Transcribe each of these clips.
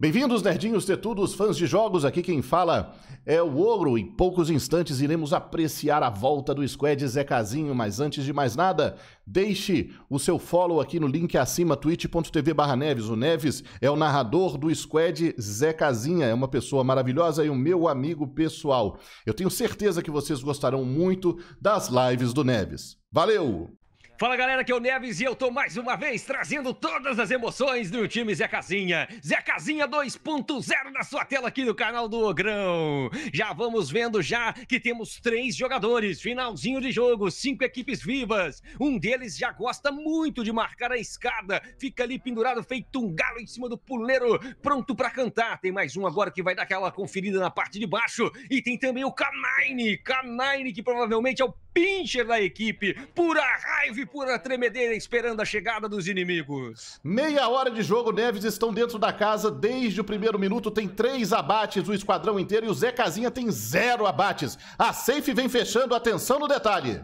Bem-vindos, nerdinhos, tetudos, fãs de jogos. Aqui quem fala é o Ogro. Em poucos instantes iremos apreciar a volta do Squad Zé Casinho, mas antes de mais nada, deixe o seu follow aqui no link acima, twitch.tv Neves. O Neves é o narrador do Squad Zé Casinha, é uma pessoa maravilhosa e o um meu amigo pessoal. Eu tenho certeza que vocês gostarão muito das lives do Neves. Valeu! Fala galera, que é o Neves e eu tô mais uma vez trazendo todas as emoções do time Zé Casinha. Zé Casinha 2.0 na sua tela aqui no canal do Ogrão. Já vamos vendo já que temos três jogadores, finalzinho de jogo, cinco equipes vivas. Um deles já gosta muito de marcar a escada, fica ali pendurado feito um galo em cima do puleiro, pronto para cantar. Tem mais um agora que vai dar aquela conferida na parte de baixo e tem também o Canine, Canine que provavelmente é o pincher da equipe, pura raiva e pura tremedeira esperando a chegada dos inimigos. Meia hora de jogo, Neves estão dentro da casa desde o primeiro minuto, tem três abates o esquadrão inteiro e o Zé Casinha tem zero abates. A Safe vem fechando, atenção no detalhe.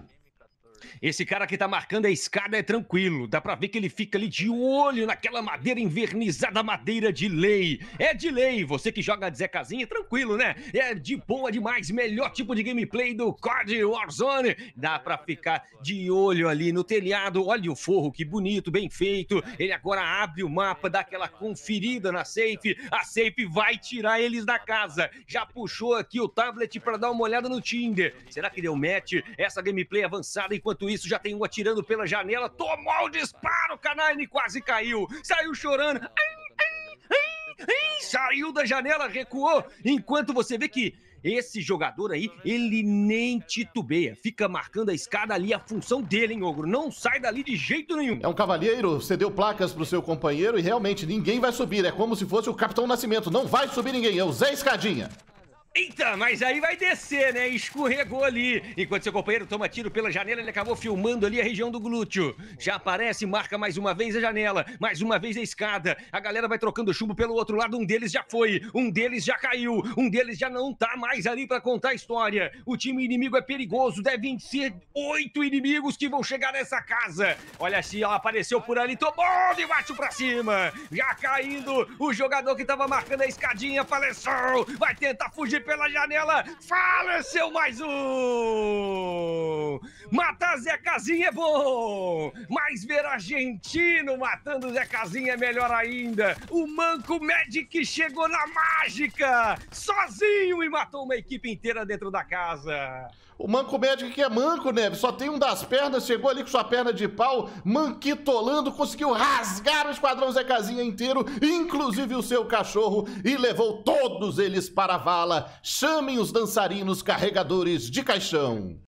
Esse cara que tá marcando a escada é tranquilo. Dá pra ver que ele fica ali de olho naquela madeira envernizada, madeira de lei. É de lei. Você que joga de Zé Casinha, é tranquilo, né? É de boa demais. Melhor tipo de gameplay do COD Warzone. Dá pra ficar de olho ali no telhado. Olha o forro, que bonito, bem feito. Ele agora abre o mapa, dá aquela conferida na safe. A safe vai tirar eles da casa. Já puxou aqui o tablet pra dar uma olhada no Tinder. Será que deu match? Essa gameplay avançada e Enquanto isso, já tem um atirando pela janela. Tomou o disparo, Canaine quase caiu. Saiu chorando. saiu da janela, recuou. Enquanto você vê que esse jogador aí, ele nem titubeia. Fica marcando a escada ali, a função dele, hein, Ogro? Não sai dali de jeito nenhum. É um cavalheiro, cedeu placas pro seu companheiro e realmente ninguém vai subir. É como se fosse o Capitão Nascimento. Não vai subir ninguém, é o Zé Escadinha. Eita, então, mas aí vai descer, né? Escorregou ali. Enquanto seu companheiro toma tiro pela janela, ele acabou filmando ali a região do glúteo. Já aparece, marca mais uma vez a janela, mais uma vez a escada. A galera vai trocando chumbo pelo outro lado. Um deles já foi, um deles já caiu, um deles já não tá mais ali para contar a história. O time inimigo é perigoso, devem ser oito inimigos que vão chegar nessa casa. Olha se assim, ela apareceu por ali, tomou de baixo pra cima. Já caindo, o jogador que tava marcando a escadinha faleceu. Vai tentar fugir pela janela. Faleceu mais um! Matar Zé Casinha é bom! Mas ver argentino matando Zé Casinha é melhor ainda. O Manco Magic chegou na mágica! Sozinho e matou uma equipe inteira dentro da casa. O Manco Médico que é manco, né? Só tem um das pernas, chegou ali com sua perna de pau, manquitolando, conseguiu rasgar o esquadrão Zé Casinha inteiro, inclusive o seu cachorro, e levou todos eles para a vala. Chamem os dançarinos carregadores de caixão.